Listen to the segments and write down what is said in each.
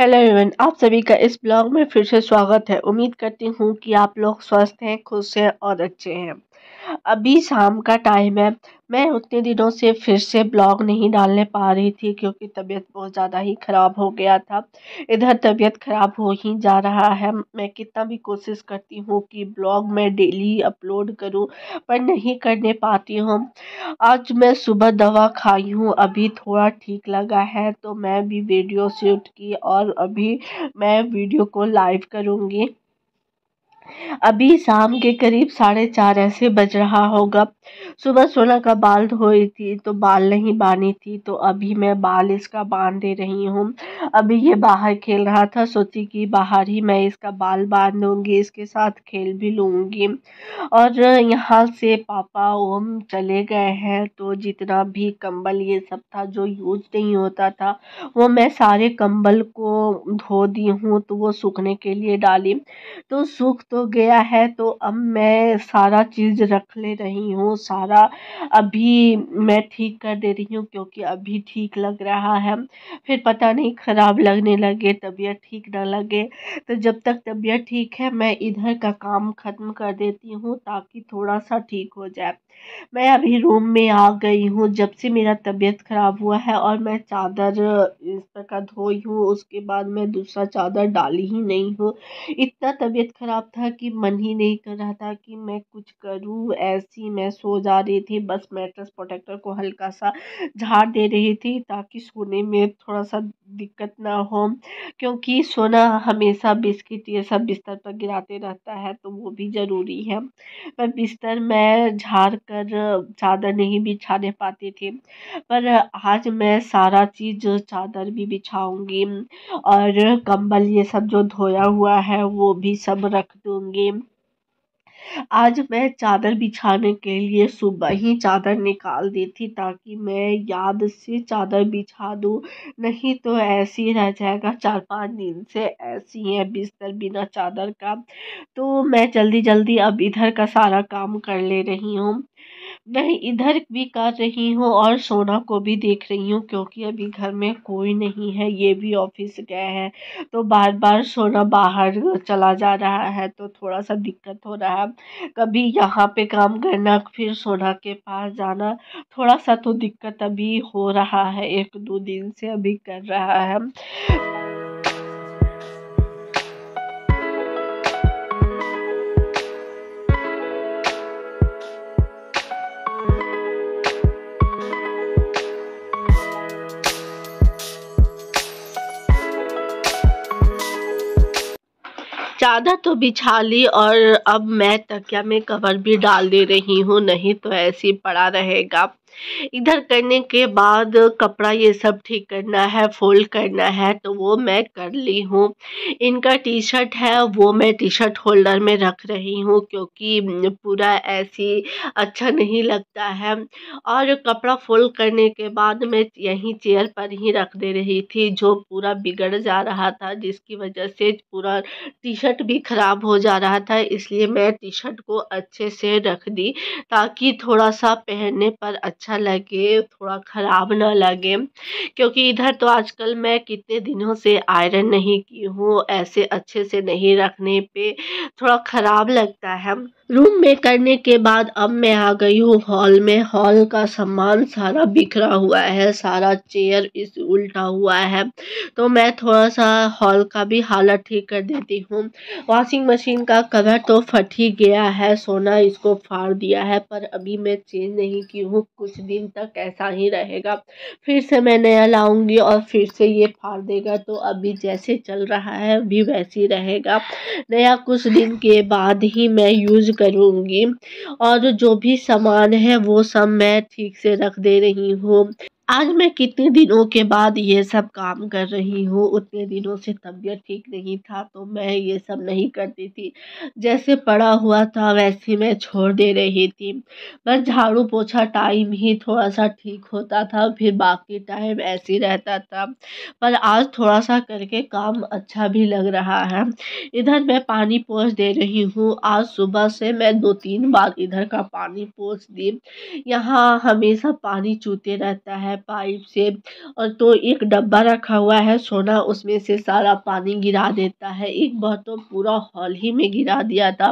hello Avon आप सभी का इस ब्लॉग में फिर से स्वागत है उम्मीद करती हूँ कि आप लोग स्वस्थ हैं खुश हैं और अच्छे हैं अभी शाम का टाइम है मैं उतने दिनों से फिर से ब्लॉग नहीं डालने पा रही थी क्योंकि तबीयत बहुत ज़्यादा ही ख़राब हो गया था इधर तबीयत ख़राब हो ही जा रहा है मैं कितना भी कोशिश करती हूँ कि ब्लॉग मैं डेली अपलोड करूँ पर नहीं करने पाती हूँ आज मैं सुबह दवा खाई हूँ अभी थोड़ा ठीक लगा है तो मैं भी वीडियो शूट की और अभी मैं वीडियो को लाइव करूँगी अभी शाम के करीब साढ़े चार ऐसे बज रहा होगा सुबह सोना का बाल धोई थी तो बाल नहीं बांधी थी तो अभी मैं बाल इसका बांध दे रही हूँ अभी ये बाहर खेल रहा था सोची कि बाहर ही मैं इसका बाल बांध दूँगी इसके साथ खेल भी लूँगी और यहाँ से पापा ओम चले गए हैं तो जितना भी कंबल ये सब था जो यूज नहीं होता था वो मैं सारे कंबल को धो दी हूँ तो वो सूखने के लिए डाली तो सूख तो गया है तो अब मैं सारा चीज़ रख ले रही हूँ सारा अभी मैं ठीक कर दे रही हूँ क्योंकि अभी ठीक लग रहा है फिर पता नहीं ख़राब लगने लगे तबीयत ठीक ना लगे तो जब तक तबीयत ठीक है मैं इधर का काम ख़त्म कर देती हूँ ताकि थोड़ा सा ठीक हो जाए मैं अभी रूम में आ गई हूँ जब से मेरा तबीयत ख़राब हुआ है और मैं चादर इस प्रकार धोई हूँ उसके बाद मैं दूसरा चादर डाली ही नहीं हूँ इतना तबीयत ख़राब था था कि मन ही नहीं कर रहा था कि मैं कुछ करूँ ऐसी मैं सो जा रही थी बस मैट्रेस प्रोटेक्टर को हल्का सा झाड़ दे रही थी ताकि सोने में थोड़ा सा दिक्कत ना हो क्योंकि सोना हमेशा बिस्किट ये सब बिस्तर पर गिराते रहता है तो वो भी ज़रूरी है पर बिस्तर मैं झाड़ कर चादर नहीं बिछाने पाती थी पर आज मैं सारा चीज़ चादर भी बिछाऊँगी और कंबल ये सब जो धोया हुआ है वो भी सब रख दूँ दूंगी आज मैं चादर बिछाने के लिए सुबह ही चादर निकाल दी थी ताकि मैं याद से चादर बिछा दूं नहीं तो ऐसे ही रह जाएगा चार पाँच दिन से ऐसी है बिस्तर बिना चादर का तो मैं जल्दी जल्दी अब इधर का सारा काम कर ले रही हूँ मैं इधर भी कर रही हूँ और सोना को भी देख रही हूँ क्योंकि अभी घर में कोई नहीं है ये भी ऑफिस गए हैं तो बार बार सोना बाहर चला जा रहा है तो थोड़ा सा दिक्कत हो रहा है कभी यहाँ पे काम करना फिर सोना के पास जाना थोड़ा सा तो दिक्कत अभी हो रहा है एक दो दिन से अभी कर रहा है चादर तो बिछा ली और अब मैं तकिया में कवर भी डाल दे रही हूँ नहीं तो ऐसे ही पड़ा रहेगा इधर करने के बाद कपड़ा ये सब ठीक करना है फोल्ड करना है तो वो मैं कर ली हूँ इनका टी शर्ट है वो मैं टी शर्ट होल्डर में रख रही हूँ क्योंकि पूरा ऐसी अच्छा नहीं लगता है और कपड़ा फोल्ड करने के बाद मैं यहीं चेयर पर ही रख दे रही थी जो पूरा बिगड़ जा रहा था जिसकी वजह से पूरा टी शर्ट भी ख़राब हो जा रहा था इसलिए मैं टी शर्ट को अच्छे से रख दी ताकि थोड़ा सा पहनने पर अच्छा अच्छा लगे थोड़ा ख़राब ना लगे क्योंकि इधर तो आजकल मैं कितने दिनों से आयरन नहीं की हूँ ऐसे अच्छे से नहीं रखने पे थोड़ा ख़राब लगता है रूम में करने के बाद अब मैं आ गई हूँ हॉल में हॉल का सामान सारा बिखरा हुआ है सारा चेयर इस उल्टा हुआ है तो मैं थोड़ा सा हॉल का भी हालत ठीक कर देती हूँ वॉशिंग मशीन का कवर तो फट ही गया है सोना इसको फाड़ दिया है पर अभी मैं चेंज नहीं की हूँ कुछ दिन तक ऐसा ही रहेगा फिर से मैं नया लाऊंगी और फिर से ये फाड़ देगा तो अभी जैसे चल रहा है अभी वैसे ही रहेगा नया कुछ दिन के बाद ही मैं यूज़ करूँगी और जो भी सामान है वो सब मैं ठीक से रख दे रही हूँ आज मैं कितने दिनों के बाद ये सब काम कर रही हूँ उतने दिनों से तबीयत ठीक नहीं था तो मैं ये सब नहीं करती थी जैसे पड़ा हुआ था वैसे मैं छोड़ दे रही थी बस झाड़ू पोछा टाइम ही थोड़ा सा ठीक होता था फिर बाकी टाइम ऐसे रहता था पर आज थोड़ा सा करके काम अच्छा भी लग रहा है इधर मैं पानी पोछ दे रही हूँ आज सुबह से मैं दो तीन बार इधर का पानी पोछ दी यहाँ हमेशा पानी चूते रहता है पाइप से और तो एक डब्बा रखा हुआ है सोना उसमें से सारा पानी गिरा देता है एक बार तो पूरा हॉल ही में गिरा दिया था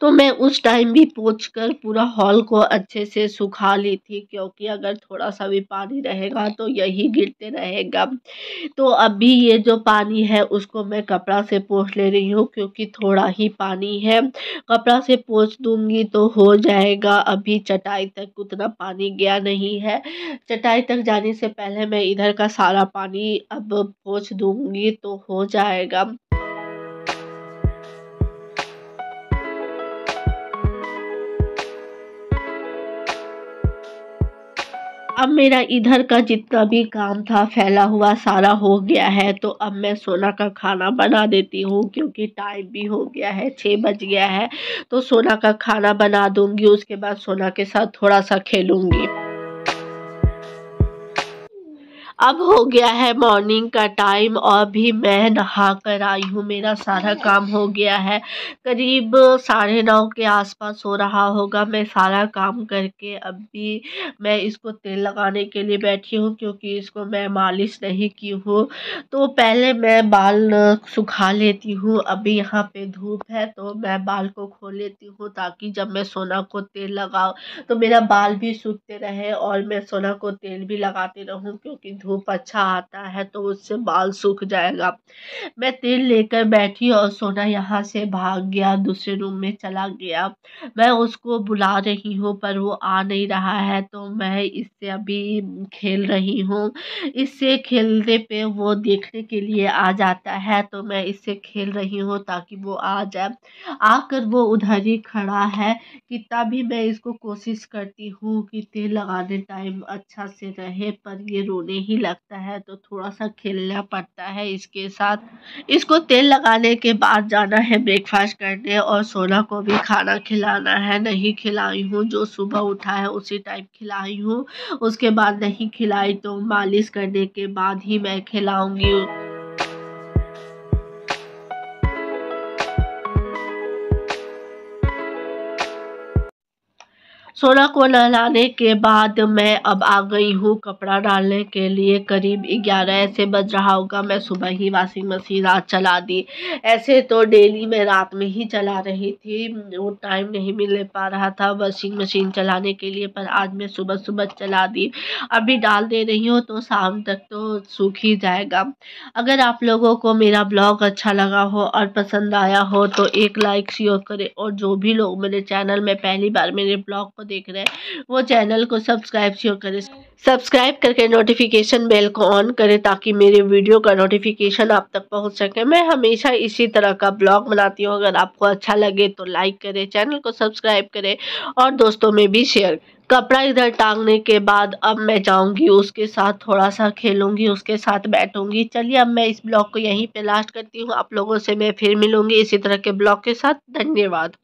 तो मैं उस टाइम भी पोछ कर पूरा हॉल को अच्छे से सुखा ली थी क्योंकि अगर थोड़ा सा भी पानी रहेगा तो यही गिरते रहेगा तो अभी ये जो पानी है उसको मैं कपड़ा से पोछ ले रही हूँ क्योंकि थोड़ा ही पानी है कपड़ा से पोछ दूंगी तो हो जाएगा अभी चटाई तक उतना पानी गया नहीं है चटाई तक तक जाने से पहले मैं इधर का सारा पानी अब पोछ दूंगी तो हो जाएगा अब मेरा इधर का जितना भी काम था फैला हुआ सारा हो गया है तो अब मैं सोना का खाना बना देती हूँ क्योंकि टाइम भी हो गया है छः बज गया है तो सोना का खाना बना दूँगी उसके बाद सोना के साथ थोड़ा सा खेलूँगी अब हो गया है मॉर्निंग का टाइम और भी मैं नहा कर आई हूँ मेरा सारा काम हो गया है करीब साढ़े नौ के आसपास हो रहा होगा मैं सारा काम करके अब भी मैं इसको तेल लगाने के लिए बैठी हूँ क्योंकि इसको मैं मालिश नहीं की हूँ तो पहले मैं बाल सुखा लेती हूँ अभी यहाँ पे धूप है तो मैं बाल को खो लेती हूँ ताकि जब मैं सोना को तेल लगाऊँ तो मेरा बाल भी सूखते रहे और मैं सोना को तेल भी लगाती रहूँ क्योंकि धूप धूप अच्छा आता है तो उससे बाल सूख जाएगा मैं तेल लेकर बैठी और सोना यहाँ से भाग गया दूसरे रूम में चला गया मैं उसको बुला रही हूँ पर वो आ नहीं रहा है तो मैं इससे अभी खेल रही हूँ इससे खेलने पे वो देखने के लिए आ जाता है तो मैं इससे खेल रही हूँ ताकि वो आ जाए आकर वो उधर ही खड़ा है कि तभी मैं इसको कोशिश करती हूँ कि तेल लगाने टाइम अच्छा से रहे पर ये रोने ही लगता है तो थोड़ा सा खेलना पड़ता है इसके साथ इसको तेल लगाने के बाद जाना है ब्रेकफास्ट करने और सोना को भी खाना खिलाना है नहीं खिलाई हूँ जो सुबह उठा है उसी टाइम खिलाई हूँ उसके बाद नहीं खिलाई तो मालिश करने के बाद ही मैं खिलाऊँगी सोना को नहलाने के बाद मैं अब आ गई हूँ कपड़ा डालने के लिए करीब ग्यारह ऐसे बज रहा होगा मैं सुबह ही वाशिंग मशीन आज चला दी ऐसे तो डेली मैं रात में ही चला रही थी वो टाइम नहीं मिल पा रहा था वाशिंग मशीन चलाने के लिए पर आज मैं सुबह सुबह चला दी अभी डाल दे रही हूँ तो शाम तक तो सूख ही जाएगा अगर आप लोगों को मेरा ब्लॉग अच्छा लगा हो और पसंद आया हो तो एक लाइक शेयर करें और जो भी लोग मेरे चैनल में पहली बार मेरे ब्लॉग को देख रहे हैं वो चैनल को सब्सक्राइब श्योर करें सब्सक्राइब करके नोटिफिकेशन बेल को ऑन करें ताकि मेरे वीडियो का नोटिफिकेशन आप तक पहुंच सके मैं हमेशा इसी तरह का ब्लॉग बनाती हूँ अगर आपको अच्छा लगे तो लाइक करें चैनल को सब्सक्राइब करें और दोस्तों में भी शेयर कपड़ा इधर टांगने के बाद अब मैं जाऊंगी उसके साथ थोड़ा सा खेलूंगी उसके साथ बैठूंगी चलिए अब मैं इस ब्लॉग को यहीं पे लास्ट करती हूँ आप लोगों से मैं फिर मिलूंगी इसी तरह के ब्लॉग के साथ धन्यवाद